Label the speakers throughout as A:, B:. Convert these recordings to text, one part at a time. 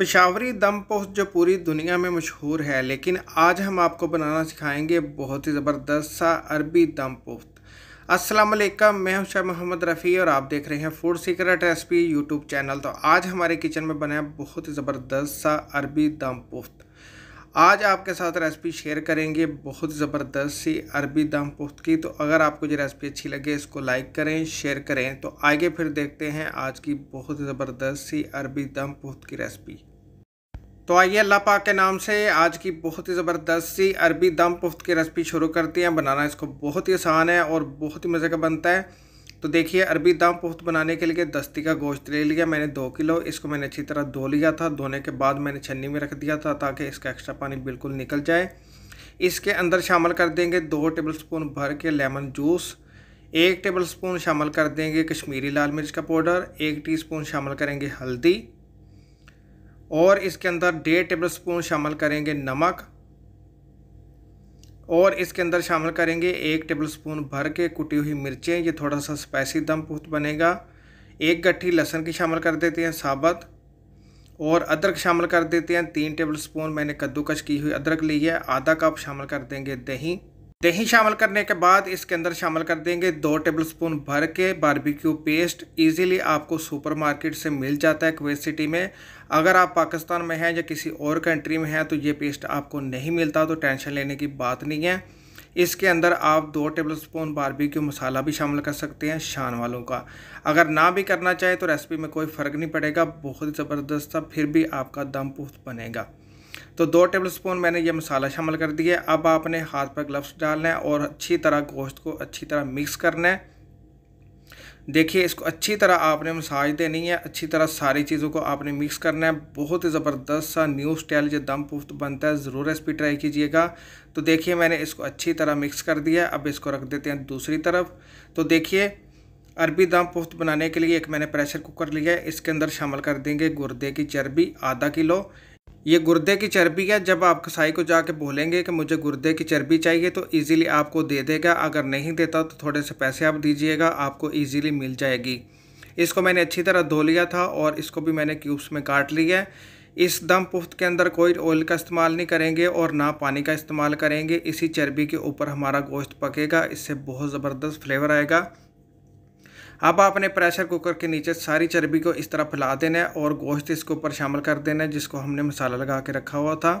A: पेशावरी दम पोस्ट जो पूरी दुनिया में मशहूर है लेकिन आज हम आपको बनाना सिखाएंगे बहुत ही ज़बरदस्त सा अरबी दम पोस्त असलम मैं हूं शाह मोहम्मद रफ़ी और आप देख रहे हैं food secret recipe YouTube channel तो आज हमारे किचन में बना बहुत ही ज़बरदस्त सा अरबी दम पोस्त आज आपके साथ रेसिपी शेयर करेंगे बहुत ज़बरदस्त सी अरबी दम पोस्त की तो अगर आपको ये रेसिपी अच्छी लगे इसको लाइक करें शेयर करें तो आगे फिर देखते हैं आज की बहुत ज़बरदस्त सी अरबी दम पोस्त की रेसिपी तो आइए अल्लाह पाक के नाम से आज की बहुत ही ज़बरदस्त सी अरबी दम पुफ्त की रेसिपी शुरू करती हैं बनाना इसको बहुत ही आसान है और बहुत ही मज़े का बनता है तो देखिए अरबी दाम पुफ्त बनाने के लिए दस्ती का गोश्त ले लिया मैंने दो किलो इसको मैंने अच्छी तरह धो लिया था धोने के बाद मैंने छन्नी में रख दिया था ताकि इसका एक्स्ट्रा पानी बिल्कुल निकल जाए इसके अंदर शामिल कर देंगे दो टेबल स्पून भर के लेमन जूस एक टेबल स्पून शामिल कर देंगे कश्मीरी लाल मिर्च का पाउडर एक स्पून शामिल करेंगे हल्दी और इसके अंदर डेढ़ टेबल स्पून शामिल करेंगे नमक और इसके अंदर शामिल करेंगे एक टेबल स्पून भर के कुटी हुई मिर्चें ये थोड़ा सा स्पाइसी दम पुख्त बनेगा एक गट्ठी लहसन की शामिल कर देते हैं साबत और अदरक शामिल कर देते हैं तीन टेबल स्पून मैंने कद्दूकश की हुई अदरक ली है आधा कप शामिल कर देंगे दही दही शामिल करने के बाद इसके अंदर शामिल कर देंगे दो टेबलस्पून भर के बारबेक्यू पेस्ट इजीली आपको सुपरमार्केट से मिल जाता है कुवैत सिटी में अगर आप पाकिस्तान में हैं या किसी और कंट्री में हैं तो ये पेस्ट आपको नहीं मिलता तो टेंशन लेने की बात नहीं है इसके अंदर आप दो टेबल स्पून बारबेक्यू मसाला भी शामिल कर सकते हैं शान वालों का अगर ना भी करना चाहे तो रेसिपी में कोई फ़र्क नहीं पड़ेगा बहुत ज़बरदस्त था फिर भी आपका दम पुख्त बनेगा तो दो टेबल स्पून मैंने ये मसाला शामिल कर दिया अब आपने हाथ पर ग्लव्स डालना है और अच्छी तरह गोश्त को अच्छी तरह मिक्स करना है देखिए इसको अच्छी तरह आपने मसाज देनी है अच्छी तरह सारी चीज़ों को आपने मिक्स करना है बहुत ही ज़बरदस्त सा न्यू स्टाइल जो दम पुफ्त बनता है ज़रूर रेसिपी ट्राई कीजिएगा तो देखिए मैंने इसको अच्छी तरह मिक्स कर दिया अब इसको रख देते हैं दूसरी तरफ तो देखिए अरबी दम पुफ्त बनाने के लिए एक मैंने प्रेशर कुकर लिया है इसके अंदर शामिल कर देंगे गुर्दे की चर्बी आधा किलो ये गुर्दे की चर्बी है जब आप कसाई को जाके बोलेंगे कि मुझे गुर्दे की चर्बी चाहिए तो इजीली आपको दे देगा अगर नहीं देता तो थोड़े से पैसे आप दीजिएगा आपको इजीली मिल जाएगी इसको मैंने अच्छी तरह धो लिया था और इसको भी मैंने क्यूब्स में काट लिया है इस दम पुफ्त के अंदर कोई ऑयल का इस्तेमाल नहीं करेंगे और ना पानी का इस्तेमाल करेंगे इसी चर्बी के ऊपर हमारा गोश्त पकेगा इससे बहुत ज़बरदस्त फ्लेवर आएगा अब आपने प्रेशर कुकर के नीचे सारी चर्बी को इस तरह फैला देना है और गोश्त इसके ऊपर शामिल कर देना है जिसको हमने मसाला लगा के रखा हुआ था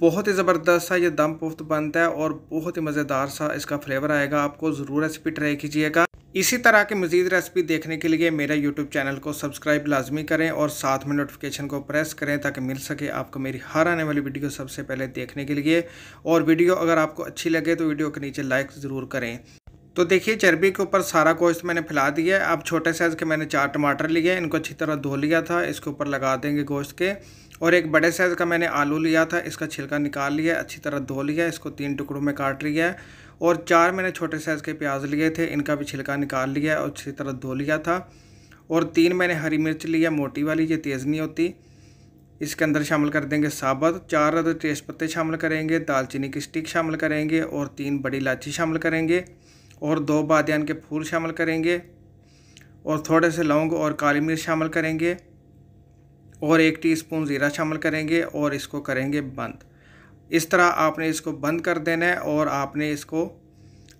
A: बहुत ही ज़बरदस्त सा ये दम पुफ्त बनता है और बहुत ही मज़ेदार सा इसका फ्लेवर आएगा आपको ज़रूर रेसिपी ट्राई कीजिएगा इसी तरह की मज़ीद रेसिपी देखने के लिए मेरा यूट्यूब चैनल को सब्सक्राइब लाजमी करें और साथ में नोटिफिकेशन को प्रेस करें ताकि मिल सके आपको मेरी हर आने वाली वीडियो सबसे पहले देखने के लिए और वीडियो अगर आपको अच्छी लगे तो वीडियो के नीचे लाइक ज़रूर करें तो देखिए चर्बी के ऊपर सारा गोश्त मैंने फैला दिया है अब छोटे साइज़ के मैंने चार टमाटर लिए इनको अच्छी तरह धो लिया था इसके ऊपर लगा देंगे गोश्त के और एक बड़े साइज़ का मैंने आलू लिया था इसका छिलका निकाल लिया अच्छी तरह धो लिया इसको तीन टुकड़ों में काट लिया है और चार मैंने छोटे साइज़ के प्याज लिए थे इनका भी छिलका निकाल लिया और अच्छी तरह धो लिया था और तीन मैंने हरी मिर्च लिया मोटी वाली ये तेज़ नहीं होती इसके अंदर शामिल कर देंगे साबत चार अदर तेज़ पत्ते शामिल करेंगे दालचीनी की स्टिक शामिल करेंगे और तीन बड़ी इलायची शामिल करेंगे और दो बादन के फूल शामिल करेंगे और थोड़े से लौंग और काली मिर्च शामिल करेंगे और एक टीस्पून ज़ीरा शामिल करेंगे और इसको करेंगे बंद इस तरह आपने इसको बंद कर देना है और आपने इसको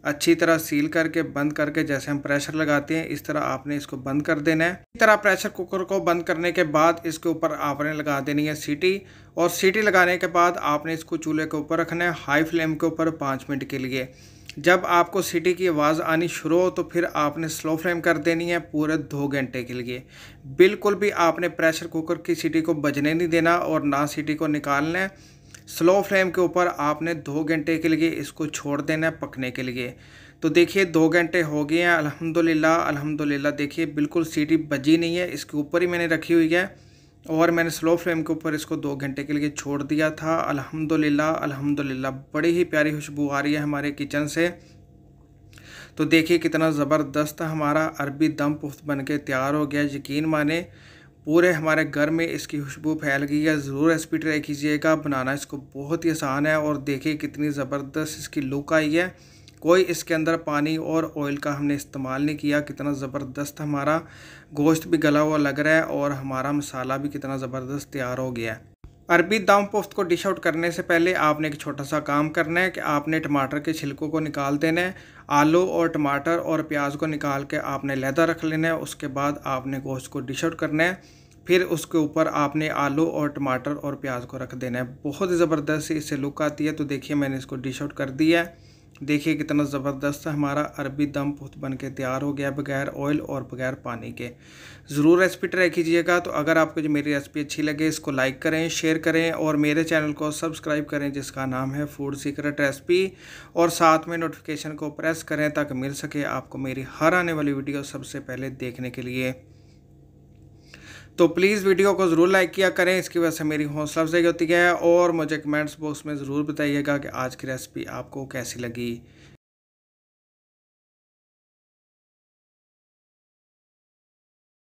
A: अच्छी तरह सील करके बंद करके जैसे हम प्रेशर लगाते हैं इस तरह आपने इसको बंद कर देना है इस तरह प्रेशर कुकर को बंद करने के बाद इसके ऊपर आपने लगा देनी है सीटी और सीटी लगाने के बाद आपने इसको चूल्हे के ऊपर रखना है हाई फ्लेम के ऊपर पाँच मिनट के लिए जब आपको सीटी की आवाज़ आनी शुरू हो तो फिर आपने स्लो फ्लेम कर देनी है पूरे दो घंटे के लिए बिल्कुल भी आपने प्रेशर कुकर की सीटी को बजने नहीं देना और ना सीटी को निकालना है स्लो फ्लेम के ऊपर आपने दो घंटे के लिए इसको छोड़ देना है पकने के लिए तो देखिए दो घंटे हो गए हैं अलहमदिल्ला अलहमदिल्ला देखिए बिल्कुल सीटी बजी नहीं है इसके ऊपर ही मैंने रखी हुई है और मैंने स्लो फ्लेम के ऊपर इसको दो घंटे के लिए छोड़ दिया था अल्हम्दुलिल्लाह अल्हम्दुलिल्लाह बड़ी ही प्यारी खुशबू आ रही है हमारे किचन से तो देखिए कितना ज़बरदस्त हमारा अरबी दम पुफ्त बन के तैयार हो गया यकीन माने पूरे हमारे घर में इसकी खुशबू फैल गई है ज़रूर रेसिपी ट्राई कीजिएगा बनाना इसको बहुत ही आसान है और देखिए कितनी ज़बरदस्त इसकी लुक आई है कोई इसके अंदर पानी और ऑयल का हमने इस्तेमाल नहीं किया कितना ज़बरदस्त हमारा गोश्त भी गला हुआ लग रहा है और हमारा मसाला भी कितना ज़बरदस्त तैयार हो गया है अरबी दाम पोस्त को डिश आउट करने से पहले आपने एक छोटा सा काम करना है कि आपने टमाटर के छिलकों को निकाल देना है आलू और टमाटर और प्याज को निकाल के आपने लहदा रख लेना है उसके बाद आपने गोश्त को डिश आउट करना है फिर उसके ऊपर आपने आलू और टमाटर और प्याज को रख देना है बहुत ज़बरदस्त इससे लुक आती है तो देखिए मैंने इसको डिश आउट कर दिया है देखिए कितना ज़बरदस्त हमारा अरबी दम पुत बन के तैयार हो गया बगैर ऑयल और बगैर पानी के ज़रूर रेसिपी ट्राई कीजिएगा तो अगर आपको जो मेरी रेसिपी अच्छी लगे इसको लाइक करें शेयर करें और मेरे चैनल को सब्सक्राइब करें जिसका नाम है फूड सीक्रेट रेसिपी और साथ में नोटिफिकेशन को प्रेस करें ताकि मिल सके आपको मेरी हर आने वाली वीडियो सबसे पहले देखने के लिए तो प्लीज़ वीडियो को ज़रूर लाइक किया करें इसकी वजह से मेरी हौसला अफजाई होती है और मुझे कमेंट्स बॉक्स में ज़रूर बताइएगा कि आज की रेसिपी आपको कैसी लगी